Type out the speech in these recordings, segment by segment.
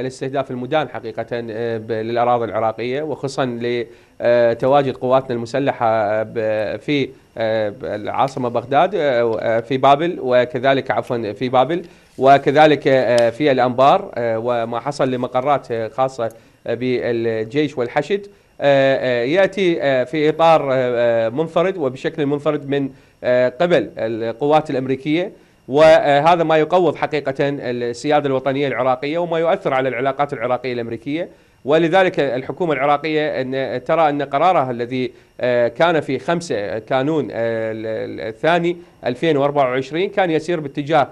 الاستهداف المدان حقيقة آه، للأراضي العراقية وخصوصا لتواجد قواتنا المسلحة في آه، العاصمة بغداد آه، في بابل وكذلك عفوا في بابل وكذلك في الأنبار وما حصل لمقرات خاصة بالجيش والحشد ياتي في اطار منفرد وبشكل منفرد من قبل القوات الامريكيه وهذا ما يقوض حقيقة السيادة الوطنية العراقية وما يؤثر على العلاقات العراقية الأمريكية ولذلك الحكومة العراقية أن ترى أن قرارها الذي آه، كان في 5 آه، كانون آه، الثاني 2024 كان يسير باتجاه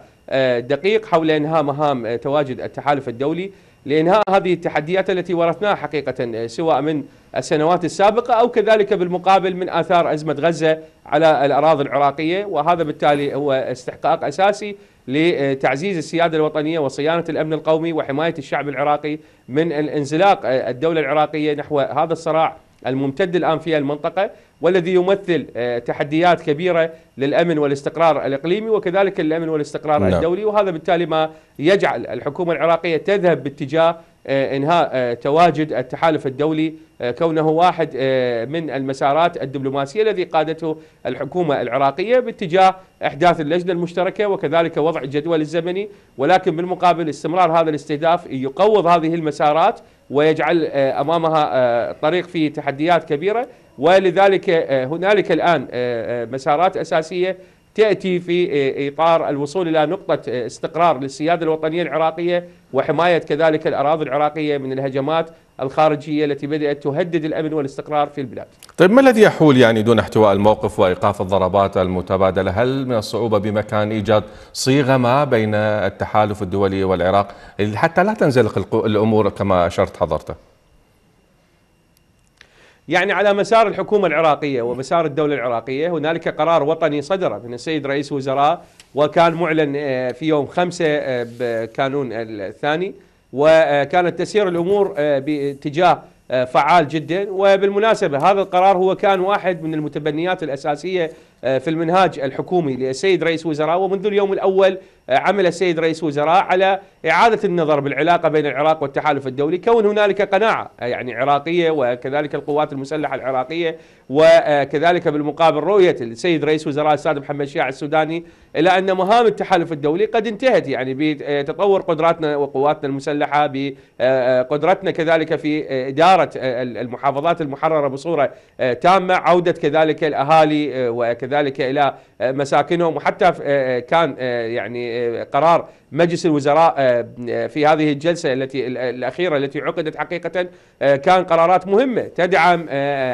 دقيق حول إنهاء مهام تواجد التحالف الدولي لإنهاء هذه التحديات التي ورثناها حقيقة سواء من السنوات السابقة أو كذلك بالمقابل من آثار أزمة غزة على الأراضي العراقية وهذا بالتالي هو استحقاق أساسي لتعزيز السيادة الوطنية وصيانة الأمن القومي وحماية الشعب العراقي من الانزلاق الدولة العراقية نحو هذا الصراع الممتد الآن في المنطقة والذي يمثل تحديات كبيرة للأمن والاستقرار الإقليمي وكذلك الأمن والاستقرار لا. نعم. الدولي وهذا بالتالي ما يجعل الحكومة العراقية تذهب باتجاه آه، انهاء آه، تواجد التحالف الدولي آه، كونه واحد من المسارات الدبلوماسيه الذي قادته الحكومه العراقيه باتجاه احداث اللجنه المشتركه وكذلك وضع الجدول الزمني ولكن بالمقابل استمرار هذا الاستهداف يقوض هذه المسارات ويجعل امامها طريق فيه تحديات كبيره ولذلك هنالك الان مسارات اساسيه تأتي في آه، إطار الوصول إلى نقطة آه، استقرار للسيادة الوطنية العراقية وحماية كذلك الأراضي العراقية من الهجمات الخارجية التي بدأت تهدد الأمن والاستقرار في البلاد طيب ما الذي يحول يعني دون احتواء الموقف وإيقاف الضربات المتبادلة هل من الصعوبة بمكان إيجاد صيغة ما بين التحالف الدولي والعراق حتى لا تنزلق الأمور كما أشرت حضرتك؟ يعني على مسار الحكومة العراقية ومسار الدولة العراقية هنالك قرار وطني صدر من السيد رئيس وزراء وكان معلن آه، في يوم خمسة آه، كانون الثاني وكانت تسير الأمور آه، باتجاه فعال جدا وبالمناسبة هذا القرار هو كان واحد من المتبنيات الأساسية آه، في المنهاج الحكومي للسيد رئيس وزراء ومنذ اليوم الأول آه، عمل السيد رئيس وزراء على إعادة النظر بالعلاقة بين العراق والتحالف الدولي كون هنالك قناعة آه، يعني عراقية وكذلك القوات المسلحة العراقية وكذلك بالمقابل رؤية السيد رئيس وزراء السادة محمد شيع السوداني إلى أن مهام التحالف الدولي قد انتهت يعني بتطور قدراتنا وقواتنا المسلحة بقدرتنا كذلك في إدارة المحافظات المحررة بصورة تامة عودة كذلك الأهالي وكذلك ذلك إلى آه، مساكنهم وحتى آه، آه، كان يعني قرار مجلس الوزراء في هذه الجلسة التي الأخيرة التي عقدت حقيقة كان قرارات مهمة تدعم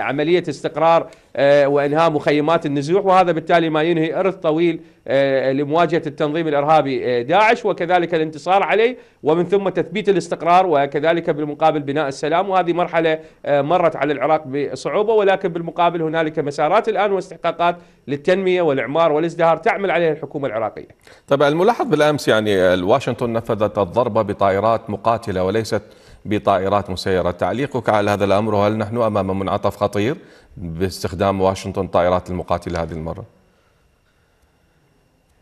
عملية استقرار آه، وإنهاء مخيمات النزوح وهذا بالتالي ما ينهي إرث طويل آه، لمواجهة التنظيم الإرهابي آه، داعش وكذلك الانتصار عليه ومن ثم تثبيت الاستقرار وكذلك بالمقابل بناء السلام وهذه مرحلة مرت على العراق بصعوبة ولكن بالمقابل هنالك مسارات الآن واستحقاقات للتنمية والإعمار والازدهار تعمل عليها الحكومة العراقية طبعا الملاحظ بالأمس يعني واشنطن نفذت الضربة بطائرات مقاتلة وليست بطائرات مسيرة تعليقك على هذا الأمر وهل نحن أمام منعطف خطير باستخدام واشنطن طائرات المقاتله هذه المره؟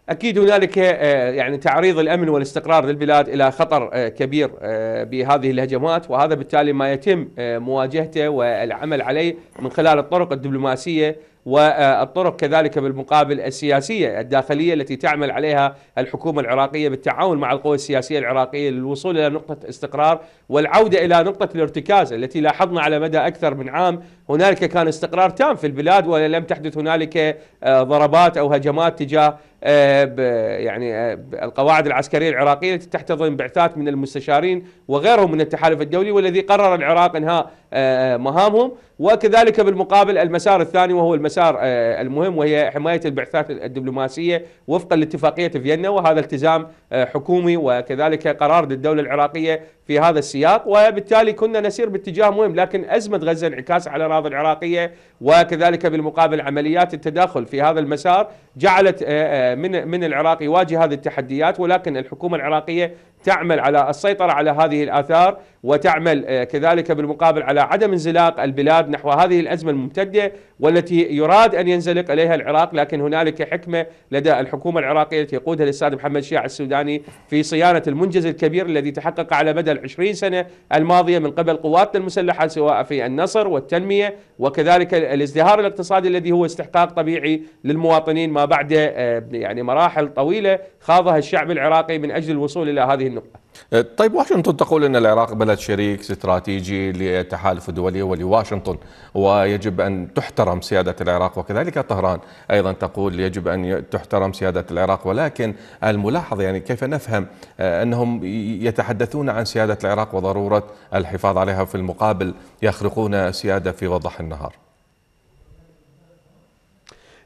اكيد هنالك آه، يعني تعريض الامن والاستقرار للبلاد الى خطر آه، كبير آه، بهذه الهجمات وهذا بالتالي ما يتم مواجهته والعمل عليه من خلال الطرق الدبلوماسيه والطرق كذلك بالمقابل السياسية الداخلية التي تعمل عليها الحكومة العراقية بالتعاون مع القوى السياسية العراقية للوصول إلى نقطة استقرار والعودة إلى نقطة الارتكاز التي لاحظنا على مدى أكثر من عام هنالك كان استقرار تام في البلاد ولم تحدث هنالك آه، ضربات أو هجمات تجاه آه، يعني آه، القواعد العسكريه العراقيه التي تحتضن بعثات من المستشارين وغيرهم من التحالف الدولي والذي قرر العراق انهاء مهامهم وكذلك بالمقابل المسار الثاني وهو المسار المسار آه، المهم وهي حماية البعثات الدبلوماسية وفقا لاتفاقية فيينا وهذا التزام آه، حكومي وكذلك قرار للدولة العراقية في هذا السياق وبالتالي كنا نسير باتجاه مهم لكن أزمة غزة انعكاس على الأراضي العراقية وكذلك بالمقابل عمليات التداخل في هذا المسار جعلت آه، آه، من من العراق يواجه هذه التحديات ولكن الحكومة العراقية تعمل على السيطرة على هذه الآثار وتعمل كذلك بالمقابل على عدم انزلاق البلاد نحو هذه الأزمة الممتدة والتي يراد أن ينزلق إليها العراق لكن هنالك حكمة لدى الحكومة العراقية التي يقودها الأستاذ محمد شيع السوداني يعني في صيانة المنجز الكبير الذي تحقق على مدى العشرين سنة الماضية من قبل قواتنا المسلحة سواء في النصر والتنمية وكذلك الازدهار الاقتصادي الذي هو استحقاق طبيعي للمواطنين ما بعد آه، يعني مراحل طويلة خاضها الشعب العراقي من أجل الوصول إلى هذه النقطة طيب واشنطن تقول ان العراق بلد شريك استراتيجي للتحالف الدولي ولواشنطن ويجب ان تحترم سياده العراق وكذلك طهران ايضا تقول يجب ان تحترم سياده العراق ولكن الملاحظ يعني كيف نفهم آه، انهم يتحدثون عن سياده العراق وضروره الحفاظ عليها في المقابل يخرقون السياده في وضح النهار.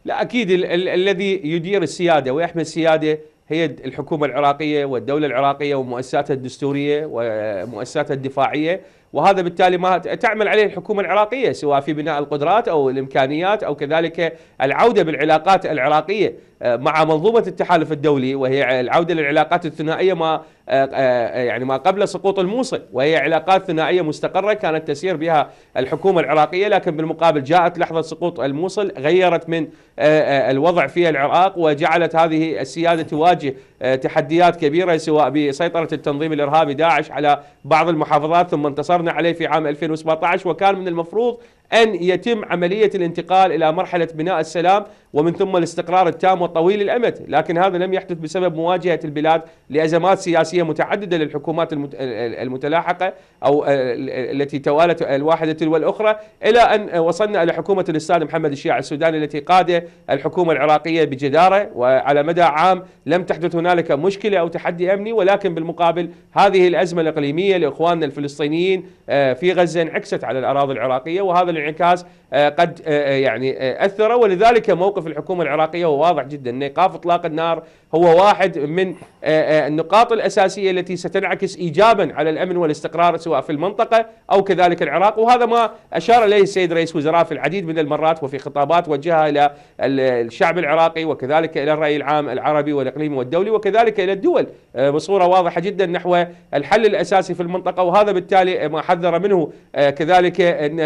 لا اكيد ال ال الذي يدير السياده ويحمي السياده هي الحكومة العراقية والدولة العراقية ومؤسساتها الدستورية ومؤسساتها الدفاعية وهذا بالتالي ما تعمل عليه الحكومة العراقية سواء في بناء القدرات أو الإمكانيات أو كذلك العودة بالعلاقات العراقية آه، مع منظومة التحالف الدولي وهي العودة للعلاقات الثنائية ما آه، آه، يعني ما قبل سقوط الموصل وهي علاقات ثنائية مستقرة كانت تسير بها الحكومة العراقية لكن بالمقابل جاءت لحظة سقوط الموصل غيرت من الوضع في العراق وجعلت هذه السيادة تواجه تحديات كبيرة سواء بسيطرة التنظيم الإرهابي داعش على بعض المحافظات ثم انتصر وافقنا عليه في عام 2017 وكان من المفروض أن يتم عملية الانتقال إلى مرحلة بناء السلام ومن ثم الاستقرار التام والطويل الأمد لكن هذا لم يحدث بسبب مواجهة البلاد لأزمات سياسية متعددة للحكومات المتلاحقة أو التي توالت الواحدة تلو الأخرى إلى أن وصلنا إلى حكومة الأستاذ محمد الشيع السوداني التي قاد الحكومة العراقية بجدارة وعلى مدى عام لم تحدث هنالك مشكلة أو تحدي أمني ولكن بالمقابل هذه الأزمة الإقليمية لإخواننا الفلسطينيين آه، في غزة انعكست على الأراضي العراقية وهذا انعكاس آه، قد آه، آه، يعني اثر ولذلك موقف الحكومه العراقيه هو واضح جدا ان ايقاف اطلاق النار هو واحد من النقاط الاساسيه التي ستنعكس ايجابا على الامن والاستقرار سواء في المنطقه او كذلك العراق وهذا ما اشار اليه السيد رئيس وزراء في العديد من المرات وفي خطابات وجهها الى الشعب العراقي وكذلك الى الراي العام العربي والاقليمي والدولي وكذلك الى الدول بصوره واضحه جدا نحو الحل الاساسي في المنطقه وهذا بالتالي ما حذر منه كذلك ان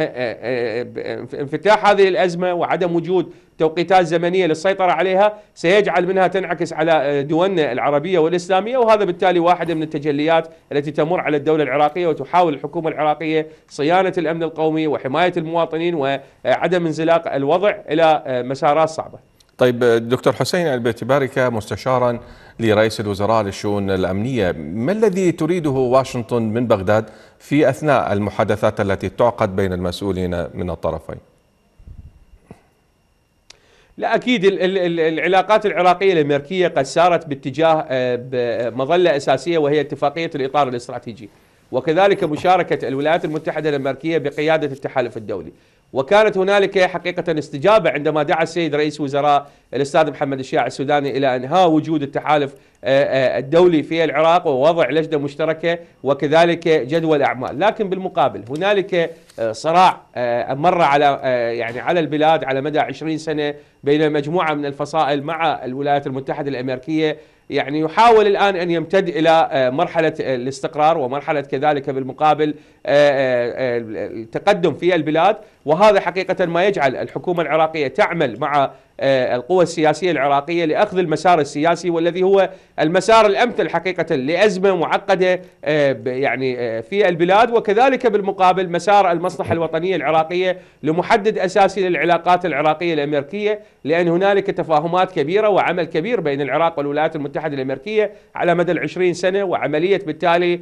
انفتاح هذه الأزمة وعدم وجود توقيتات زمنية للسيطرة عليها سيجعل منها تنعكس على آه، دولنا العربية والإسلامية وهذا بالتالي واحدة من التجليات التي تمر على الدولة العراقية وتحاول الحكومة العراقية صيانة الأمن القومي وحماية المواطنين وعدم انزلاق الوضع إلى آه، مسارات صعبة طيب آه، دكتور حسين باعتبارك مستشارا لرئيس الوزراء للشؤون الأمنية ما الذي تريده واشنطن من بغداد في أثناء المحادثات التي تعقد بين المسؤولين من الطرفين لا اكيد العلاقات العراقيه الامريكيه قد سارت باتجاه آه، مظله اساسيه وهي اتفاقيه الاطار الاستراتيجي وكذلك مشاركه الولايات المتحده الامريكيه بقياده التحالف الدولي وكانت هنالك حقيقة استجابة عندما دعا السيد رئيس وزراء الأستاذ محمد الشيع السوداني إلى إنهاء وجود التحالف آه، آه، الدولي في العراق ووضع لجنة مشتركة وكذلك جدول أعمال لكن بالمقابل هنالك آه، صراع مر على يعني على البلاد على مدى 20 سنة بين مجموعة من الفصائل مع الولايات المتحدة الأمريكية يعني يحاول الآن أن يمتد إلى آه، مرحلة آه، الاستقرار ومرحلة كذلك بالمقابل التقدم آه، في البلاد وهذا حقيقة ما يجعل الحكومة العراقية تعمل مع آه، القوى السياسية العراقية لأخذ المسار السياسي والذي هو المسار الأمثل حقيقة لأزمة معقدة آه، يعني آه، في البلاد وكذلك بالمقابل مسار المصلحة الوطنية العراقية لمحدد أساسي للعلاقات العراقية الأمريكية لأن هنالك تفاهمات كبيرة وعمل كبير بين العراق والولايات المتحدة الأمريكية على مدى العشرين سنة وعملية بالتالي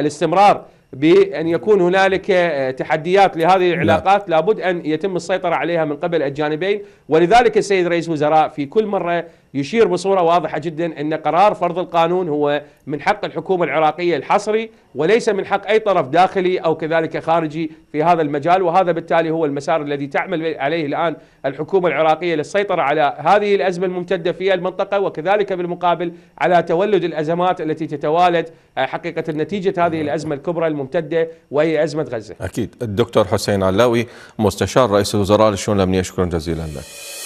الاستمرار بأن يكون هنالك آه، تحديات لهذه نعم. العلاقات لابد أن يتم السيطرة عليها من قبل الجانبين ولذلك السيد رئيس الوزراء في كل مرة يشير بصورة واضحة جدا أن قرار فرض القانون هو من حق الحكومة العراقية الحصري وليس من حق أي طرف داخلي أو كذلك خارجي في هذا المجال وهذا بالتالي هو المسار الذي تعمل عليه الآن الحكومة العراقية للسيطرة على هذه الأزمة الممتدة في المنطقة وكذلك بالمقابل على تولد الأزمات التي تتوالد حقيقة نتيجة هذه الأزمة الكبرى الممتدة وهي أزمة غزة أكيد الدكتور حسين علاوي مستشار رئيس الوزراء للشؤون الأمنية شكرا جزيلا لك